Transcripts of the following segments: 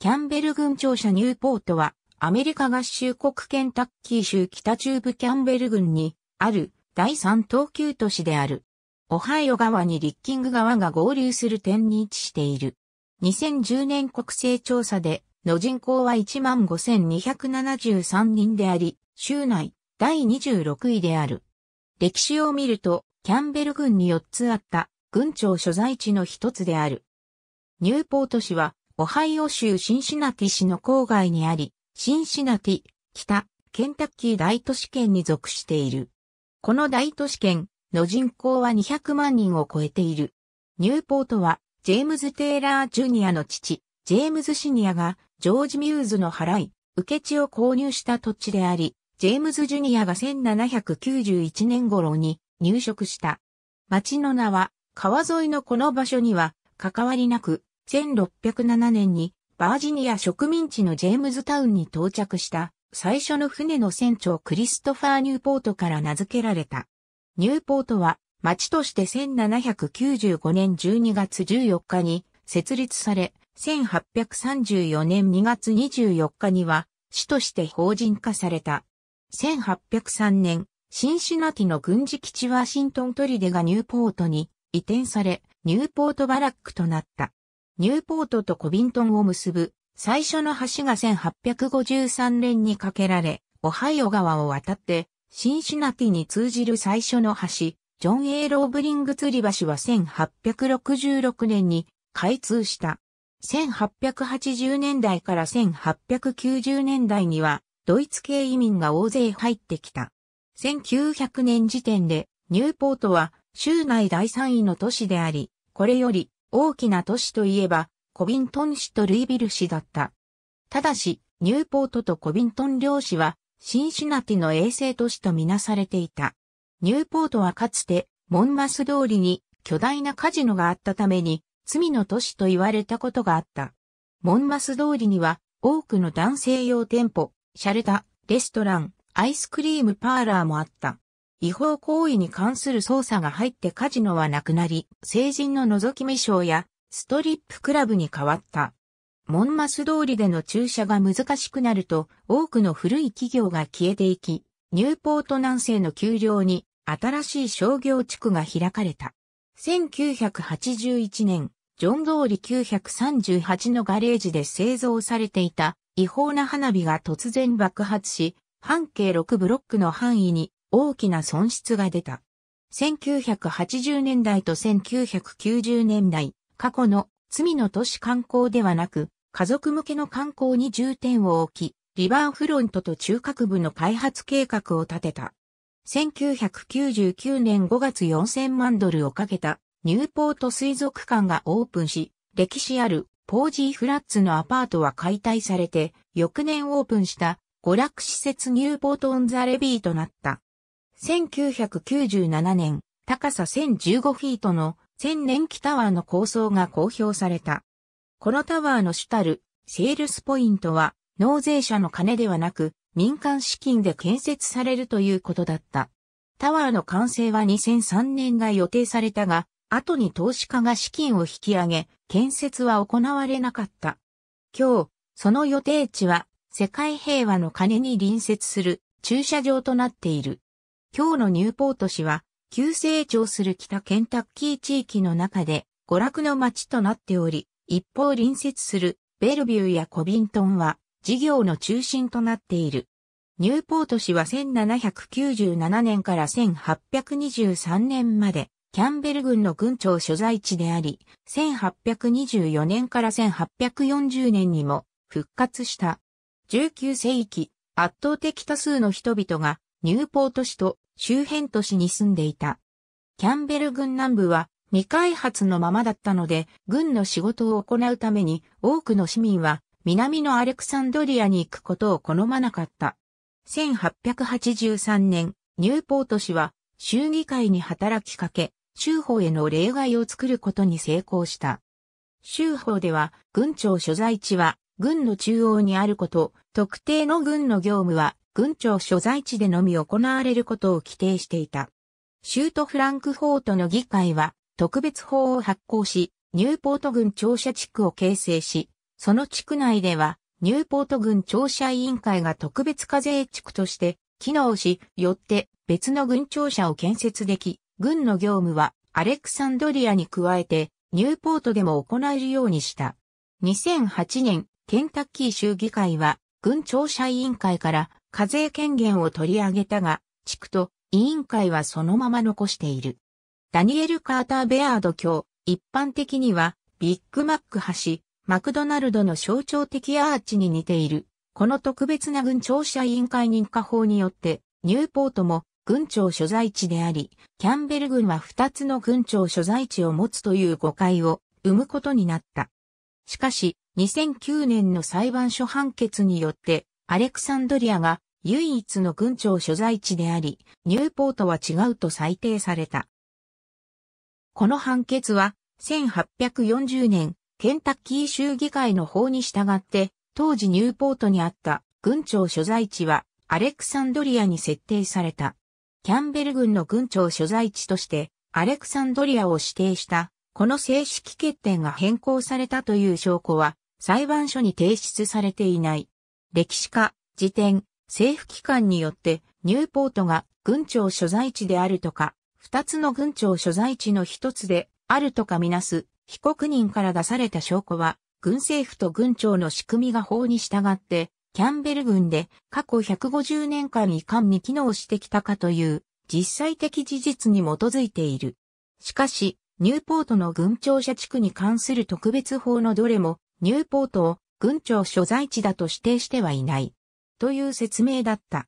キャンベル郡庁舎ニューポートは、アメリカ合衆国ケンタッキー州北中部キャンベル郡にある第3東急都市である。オハイオ川にリッキング川が合流する点に位置している。2010年国勢調査で、の人口は15,273人であり、州内第26位である。歴史を見ると、キャンベル郡に4つあった、郡庁所在地の一つである。ニューポート市は、オハイオ州シンシナティ市の郊外にあり、シンシナティ、北、ケンタッキー大都市圏に属している。この大都市圏の人口は200万人を超えている。ニューポートは、ジェームズ・テイラー・ジュニアの父、ジェームズ・シニアが、ジョージ・ミューズの払い、受け地を購入した土地であり、ジェームズ・ジュニアが1791年頃に入植した。町の名は、川沿いのこの場所には、関わりなく、1607年にバージニア植民地のジェームズタウンに到着した最初の船の船長クリストファー・ニューポートから名付けられた。ニューポートは町として1795年12月14日に設立され、1834年2月24日には市として法人化された。1803年、シンシナティの軍事基地ワシントントリデがニューポートに移転され、ニューポートバラックとなった。ニューポートとコビントンを結ぶ最初の橋が1853年に架けられ、オハイオ川を渡って、シンシナティに通じる最初の橋、ジョン・エイ・ローブリング吊り橋は1866年に開通した。1880年代から1890年代には、ドイツ系移民が大勢入ってきた。1900年時点で、ニューポートは州内第3位の都市であり、これより大きな都市といえば、コビントン市とルイビル市だった。ただし、ニューポートとコビントン両市は、シンシナティの衛星都市とみなされていた。ニューポートはかつて、モンマス通りに巨大なカジノがあったために、罪の都市と言われたことがあった。モンマス通りには、多くの男性用店舗、シャルタ、レストラン、アイスクリームパーラーもあった。違法行為に関する捜査が入ってカジノはなくなり、成人の覗き見賞やストリップクラブに変わった。モンマス通りでの駐車が難しくなると、多くの古い企業が消えていき、ニューポート南西の丘陵に新しい商業地区が開かれた。1981年、ジョン通り938のガレージで製造されていた違法な花火が突然爆発し、半径6ブロックの範囲に大きな損失が出た。1980年代と1990年代、過去の罪の都市観光ではなく、家族向けの観光に重点を置き、リバーフロントと中核部の開発計画を立てた。1999年5月4000万ドルをかけたニューポート水族館がオープンし、歴史あるポージーフラッツのアパートは解体されて、翌年オープンした娯楽施設ニューポートオンザレビーとなった。1997年、高さ1015フィートの千年期タワーの構想が公表された。このタワーの主たるセールスポイントは納税者の金ではなく民間資金で建設されるということだった。タワーの完成は2003年が予定されたが、後に投資家が資金を引き上げ、建設は行われなかった。今日、その予定地は世界平和の鐘に隣接する駐車場となっている。今日のニューポート市は、急成長する北ケンタッキー地域の中で、娯楽の街となっており、一方隣接するベルビューやコビントンは、事業の中心となっている。ニューポート市は1797年から1823年まで、キャンベル軍の軍庁所在地であり、1824年から1840年にも復活した。19世紀、圧倒的多数の人々がニューポート市と周辺都市に住んでいた。キャンベル軍南部は未開発のままだったので、軍の仕事を行うために多くの市民は南のアレクサンドリアに行くことを好まなかった。1883年、ニューポート市は州議会に働きかけ、州法への例外を作ることに成功した。州法では、軍庁所在地は、軍の中央にあること、特定の軍の業務は、軍庁所在地でのみ行われることを規定していた。シュートフランクフォートの議会は特別法を発行し、ニューポート軍庁舎地区を形成し、その地区内では、ニューポート軍庁舎委員会が特別課税地区として機能し、よって別の軍庁舎を建設でき、軍の業務はアレクサンドリアに加えてニューポートでも行えるようにした。2008年、ケンタッキー州議会は軍庁舎委員会から課税権限を取り上げたが、地区と委員会はそのまま残している。ダニエル・カーター・ベアード卿、一般的にはビッグマック橋、マクドナルドの象徴的アーチに似ている。この特別な軍庁舎委員会認可法によって、ニューポートも軍庁所在地であり、キャンベル軍は2つの軍庁所在地を持つという誤解を生むことになった。しかし、2009年の裁判所判決によって、アレクサンドリアが唯一の軍庁所在地であり、ニューポートは違うと裁定された。この判決は、1840年、ケンタッキー州議会の法に従って、当時ニューポートにあった軍庁所在地は、アレクサンドリアに設定された。キャンベル軍の軍庁所在地として、アレクサンドリアを指定したこの正式決定が変更されたという証拠は裁判所に提出されていない。歴史家、辞典、政府機関によってニューポートが軍庁所在地であるとか、二つの軍庁所在地の一つであるとかみなす被告人から出された証拠は、軍政府と軍庁の仕組みが法に従ってキャンベル軍で過去150年間に間に機能してきたかという実際的事実に基づいている。しかし、ニューポートの群庁舎地区に関する特別法のどれも、ニューポートを群庁所在地だと指定してはいない。という説明だった。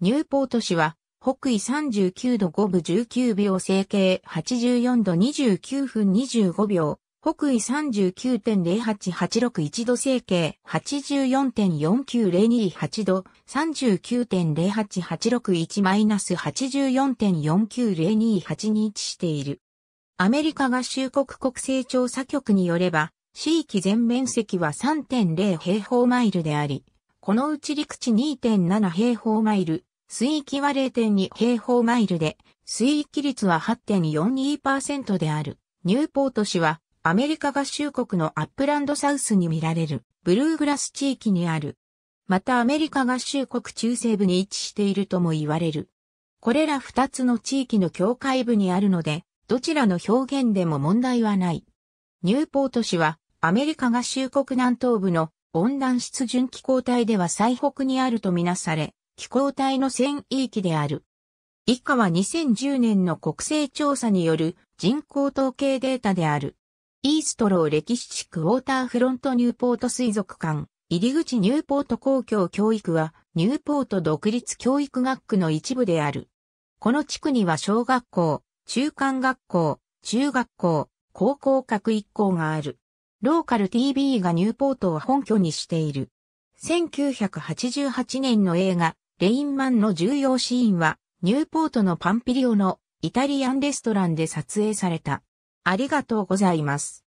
ニューポート市は、北緯39度5分19秒、整形84度29分25秒、北緯39.08861度整形84.49028度39.08861-84.49028に位置している。アメリカ合衆国国勢調査局によれば、地域全面積は3.0平方マイルであり、このうち陸地2.7平方マイル、水域は0.2平方マイルで、水域率は8.42%である。ニューポート市はアメリカ合衆国のアップランドサウスに見られるブルーグラス地域にある。またアメリカ合衆国中西部に位置しているとも言われる。これら二つの地域の境界部にあるので、どちらの表現でも問題はない。ニューポート市は、アメリカ合衆国南東部の温暖湿潤気候帯では最北にあるとみなされ、気候帯の繊維域である。以下は2010年の国勢調査による人口統計データである。イーストロー歴史地区ウォーターフロントニューポート水族館、入り口ニューポート公共教育は、ニューポート独立教育学区の一部である。この地区には小学校、中間学校、中学校、高校各一校がある。ローカル TV がニューポートを本拠にしている。1988年の映画、レインマンの重要シーンは、ニューポートのパンピリオのイタリアンレストランで撮影された。ありがとうございます。